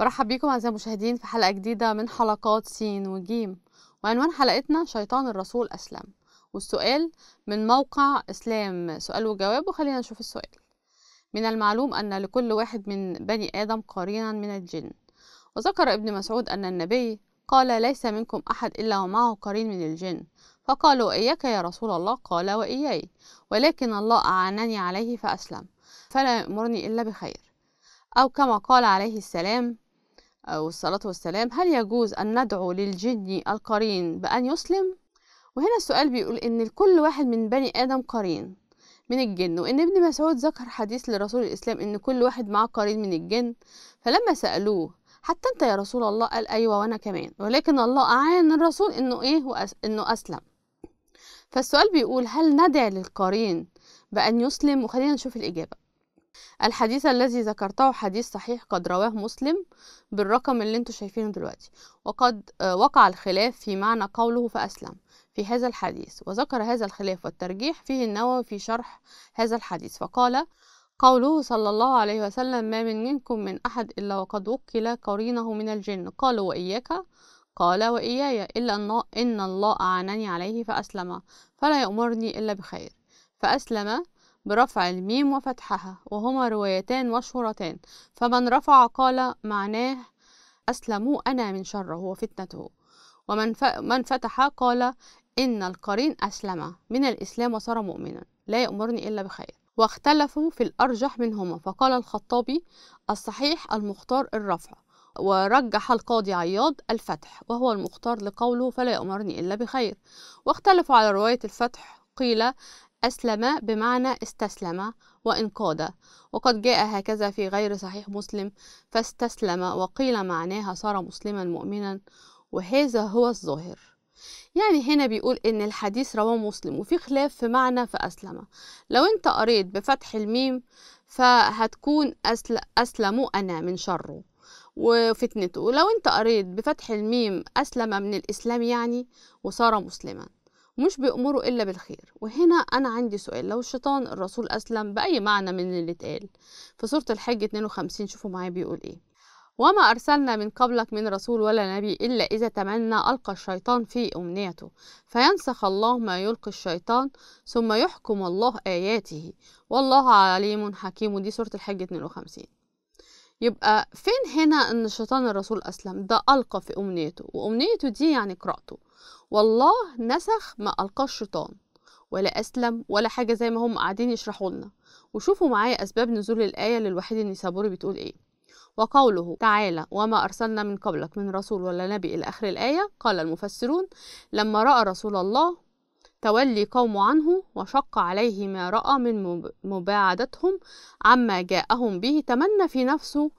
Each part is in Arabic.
برحب بيكم أعزائي المشاهدين في حلقة جديدة من حلقات سين وجيم وعنوان حلقتنا شيطان الرسول أسلم والسؤال من موقع إسلام سؤال وجواب وخلينا نشوف السؤال من المعلوم أن لكل واحد من بني آدم قرينا من الجن وذكر ابن مسعود أن النبي قال ليس منكم أحد إلا ومعه قرين من الجن فقالوا إياك يا رسول الله قال وإياي ولكن الله أعانني عليه فأسلم فلا يأمرني إلا بخير أو كما قال عليه السلام والصلاة والسلام هل يجوز أن ندعو للجن القرين بأن يسلم؟ وهنا السؤال بيقول إن لكل واحد من بني آدم قرين من الجن وإن ابن مسعود ذكر حديث لرسول الإسلام إن كل واحد معاه قرين من الجن فلما سألوه حتى أنت يا رسول الله قال أيوة وأنا كمان ولكن الله أعان الرسول إنه إيه إنه أسلم فالسؤال بيقول هل ندعي للقرين بأن يسلم وخلينا نشوف الإجابة الحديث الذي ذكرته حديث صحيح قد رواه مسلم بالرقم اللي انتوا شايفينه دلوقتي وقد وقع الخلاف في معنى قوله فأسلم في هذا الحديث وذكر هذا الخلاف والترجيح فيه النووي في شرح هذا الحديث فقال قوله صلى الله عليه وسلم ما من منكم من أحد إلا وقد وكل قرينه من الجن قال وإياك قال وإياي إلا أن الله أعانني عليه فأسلم فلا يأمرني إلا بخير فأسلم برفع الميم وفتحها وهما روايتان مشهورتان فمن رفع قال معناه أسلموا أنا من شره وفتنته ومن من فتح قال إن القرين أسلم من الإسلام وصار مؤمنا لا يأمرني إلا بخير واختلفوا في الأرجح منهما فقال الخطابي الصحيح المختار الرفع ورجح القاضي عياض الفتح وهو المختار لقوله فلا يأمرني إلا بخير واختلفوا على رواية الفتح قيل أسلم بمعنى استسلم وانقاد وقد جاء هكذا في غير صحيح مسلم فاستسلم وقيل معناها صار مسلما مؤمنا وهذا هو الظاهر يعني هنا بيقول ان الحديث رواه مسلم وفي خلاف في معنى فاسلم لو انت قريت بفتح الميم فهتكون اسلم انا من شره وفتنته لو انت قريت بفتح الميم اسلم من الاسلام يعني وصار مسلما ومش بيأمروا إلا بالخير وهنا أنا عندي سؤال لو الشيطان الرسول أسلم بأي معنى من اللي اتقال في سورة الحج 52 شوفوا معايا بيقول إيه وما أرسلنا من قبلك من رسول ولا نبي إلا إذا تمنى ألقى الشيطان في أمنيته فينسخ الله ما يلقي الشيطان ثم يحكم الله آياته والله عليم حكيم ودي سورة الحج 52 يبقى فين هنا ان شيطان الرسول اسلم ده القى في امنيته وامنيته دي يعني قراءته والله نسخ ما القاه الشيطان ولا اسلم ولا حاجه زي ما هم قاعدين يشرحوا لنا وشوفوا معايا اسباب نزول الايه للوحيد النيسابوري بتقول ايه وقوله تعالى وما أرسلنا من قبلك من رسول ولا نبي إلى آخر الآية قال المفسرون لما رأى رسول الله تولي قوم عنه وشق عليه ما رأى من مباعدتهم عما جاءهم به تمنى في نفسه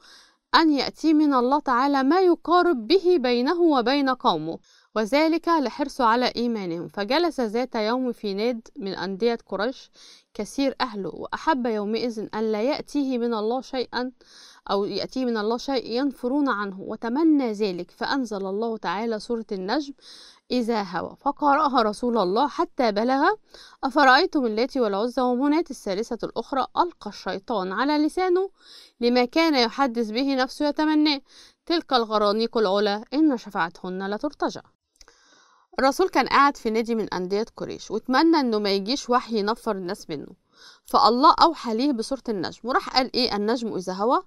أن يأتي من الله تعالى ما يقارب به بينه وبين قومه وذلك لحرصه على إيمانهم فجلس ذات يوم في ناد من أندية قريش كثير أهله وأحب يومئذ أن لا يأتيه من الله شيئا أو يأتي من الله شيء ينفرون عنه وتمنى ذلك فأنزل الله تعالى سورة النجم إذا هوى فقرأها رسول الله حتى بلغ أفرأيتم اللاتي والعزى ومناة الثالثة الأخرى ألقى الشيطان على لسانه لما كان يحدث به نفسه يتمناه تلك الغرانيق العلا إن شفعتهن لترتجى الرسول كان قاعد في نادي من أندية قريش واتمنى إنه ما يجيش وحي ينفر الناس منه فالله أوحى ليه بصورة النجم وراح قال إيه النجم إذا هوى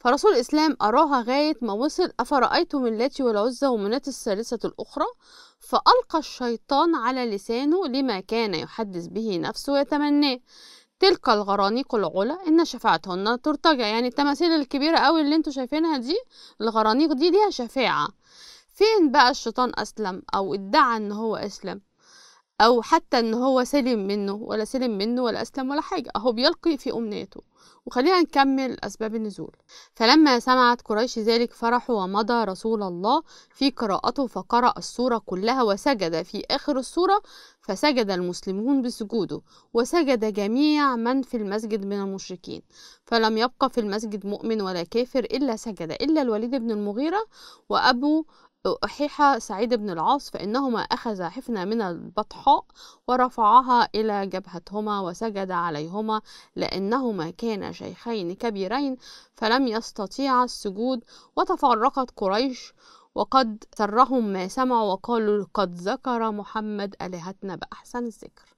فرسول الإسلام أراها غاية ما وصل أفرأيتم اللاتي والعزى ومناة الثالثة الأخرى فألقى الشيطان على لسانه لما كان يحدث به نفسه ويتمناه تلك الغرانيق العلا إن شفاعتهن ترتجع يعني التماثيل الكبيرة أوي اللي انتوا شايفينها دي الغرانيق دي ليها شفاعة فين بقى الشيطان أسلم أو ادعى إن هو أسلم او حتى ان هو سلم منه ولا سلم منه ولا اسلم ولا حاجه اهو بيلقي في امنيته وخلينا نكمل اسباب النزول فلما سمعت قريش ذلك فرحوا ومضى رسول الله في قراءته فقرا السوره كلها وسجد في اخر السوره فسجد المسلمون بسجوده وسجد جميع من في المسجد من المشركين فلم يبقى في المسجد مؤمن ولا كافر الا سجد الا الوليد بن المغيره وابو أحيح سعيد بن العاص فإنهما أخذا حفنة من البطحاء ورفعها إلى جبهتهما وسجد عليهما لأنهما كانا شيخين كبيرين فلم يستطيعا السجود وتفرقت قريش وقد سرهم ما سمعوا وقالوا قد ذكر محمد آلهتنا بأحسن الذكر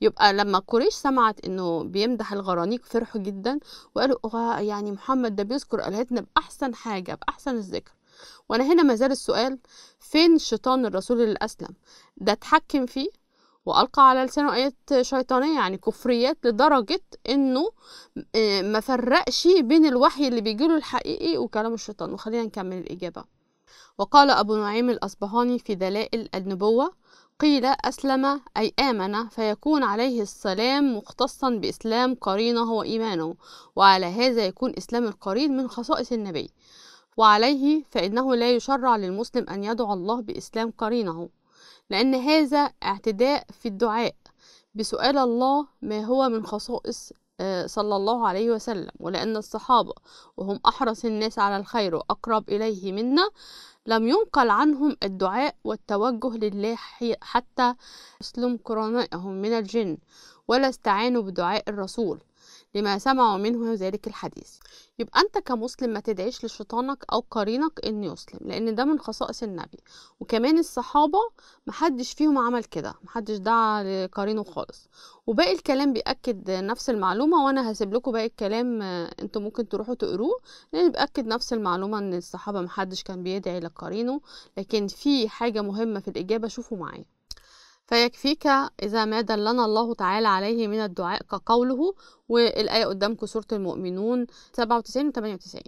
يبقى لما قريش سمعت انه بيمدح الغرانيق فرحوا جدا وقالوا يعني محمد ده بيذكر آلهتنا بأحسن حاجة بأحسن الذكر وانا هنا ما زال السؤال فين شيطان الرسول اللي اسلم ده اتحكم فيه والقى على لسانه ايات شيطانيه يعني كفريات لدرجه انه آه، ما فرقش بين الوحي اللي بيجيله الحقيقي وكلام الشيطان وخلينا نكمل الاجابه وقال ابو نعيم الاصبهاني في دلائل النبوه قيل أسلم أي آمن فيكون عليه السلام مختصا بإسلام قرينه وإيمانه وعلى هذا يكون إسلام القرين من خصائص النبي وعليه فإنه لا يشرع للمسلم أن يدعو الله بإسلام قرينه لأن هذا اعتداء في الدعاء بسؤال الله ما هو من خصائص آه، صلى الله عليه وسلم ولأن الصحابة وهم أحرص الناس على الخير وأقرب إليه منا لم ينقل عنهم الدعاء والتوجه لله حتى أسلم قرنائهم من الجن ولا استعانوا بدعاء الرسول لما سمعوا منه ذلك الحديث يبقى انت كمسلم ما تدعيش لشيطانك او قرينك انه يسلم لان ده من خصائص النبي وكمان الصحابه محدش فيهم عمل كده محدش دعا لقرينه خالص وباقي الكلام بيأكد نفس المعلومة وأنا هسيب لكم باقي الكلام انتوا ممكن تروحوا تقروه لأن بيأكد نفس المعلومة إن الصحابة محدش كان بيدعي لقرينه لكن في حاجة مهمة في الإجابة شوفوا معايا فيكفيك إذا ما دلنا الله تعالى عليه من الدعاء كقوله والآية قدامكم سورة المؤمنون 97 و 98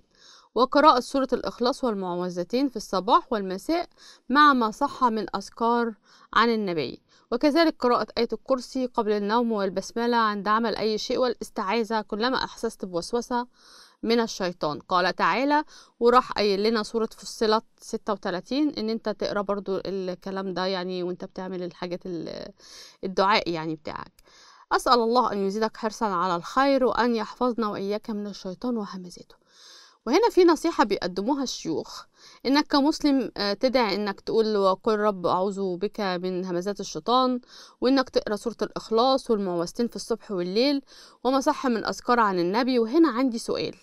وقراءة سورة الإخلاص والمعوذتين في الصباح والمساء مع ما صح من أذكار عن النبي وكذلك قراءة آية الكرسي قبل النوم والبسملة عند عمل أي شيء والاستعاذة كلما أحسست بوسوسة من الشيطان قال تعالى وراح قايل لنا سورة فصلت 36 ان انت تقرا برضو الكلام ده يعني وانت بتعمل الحاجات الدعاء يعني بتاعك أسأل الله أن يزيدك حرصا على الخير وأن يحفظنا وإياك من الشيطان وهمزته وهنا في نصيحة بيقدموها الشيوخ إنك كمسلم آه، تدعي إنك تقول وقل رب أعوذ بك من همزات الشيطان وإنك تقرأ سورة الإخلاص والمعوذتين في الصبح والليل وما صح من أذكار عن النبي وهنا عندي سؤال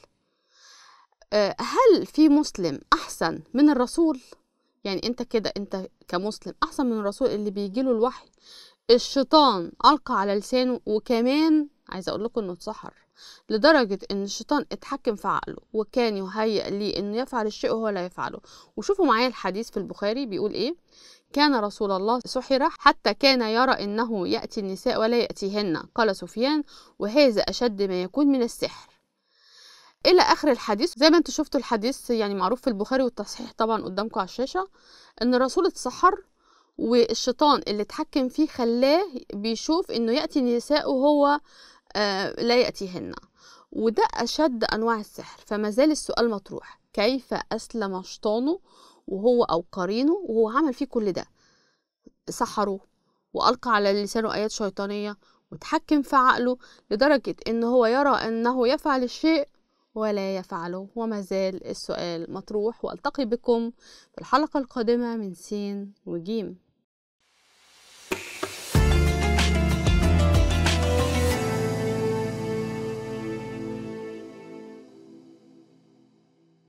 آه، هل في مسلم أحسن من الرسول؟ يعني أنت كده أنت كمسلم أحسن من الرسول اللي بيجيله الوحي الشيطان ألقى على لسانه وكمان عايزه اقول لكم انه اتسحر لدرجه ان الشيطان اتحكم في عقله وكان يهيئ لي انه يفعل الشيء وهو لا يفعله وشوفوا معايا الحديث في البخاري بيقول ايه كان رسول الله سحر حتى كان يرى انه ياتي النساء ولا ياتيهن قال سفيان وهذا اشد ما يكون من السحر الى اخر الحديث زي ما انتم شفتوا الحديث يعني معروف في البخاري والتصحيح طبعا قدامكم على الشاشه ان الرسول اتسحر والشيطان اللي اتحكم فيه خلاه بيشوف انه ياتي النساء وهو آه، لا يأتيهن وده أشد أنواع السحر فما زال السؤال مطروح كيف أسلم شيطانه وهو أو قرينه وهو عمل فيه كل ده سحره وألقى على لسانه آيات شيطانية وتحكم في عقله لدرجة إن هو يرى أنه يفعل الشيء ولا يفعله وما زال السؤال مطروح والتقي بكم في الحلقة القادمة من سين وجيم